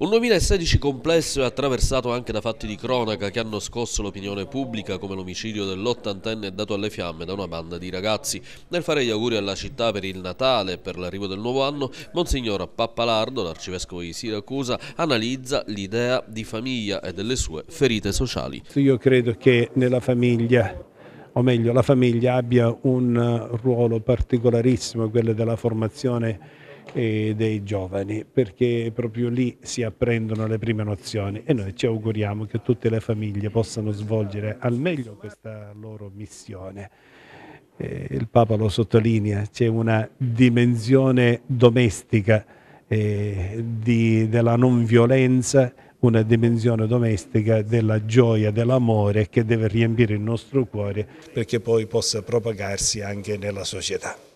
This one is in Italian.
Un 2016 complesso e attraversato anche da fatti di cronaca che hanno scosso l'opinione pubblica come l'omicidio dell'ottantenne dato alle fiamme da una banda di ragazzi. Nel fare gli auguri alla città per il Natale e per l'arrivo del nuovo anno, Monsignor Pappalardo, l'arcivescovo di Siracusa, analizza l'idea di famiglia e delle sue ferite sociali. Io credo che nella famiglia o meglio la famiglia abbia un eh, ruolo particolarissimo, quello della formazione e dei giovani, perché proprio lì si apprendono le prime nozioni e noi ci auguriamo che tutte le famiglie possano svolgere al meglio questa loro missione. Eh, il Papa lo sottolinea, c'è una dimensione domestica eh, di, della non violenza, una dimensione domestica della gioia, dell'amore che deve riempire il nostro cuore perché poi possa propagarsi anche nella società.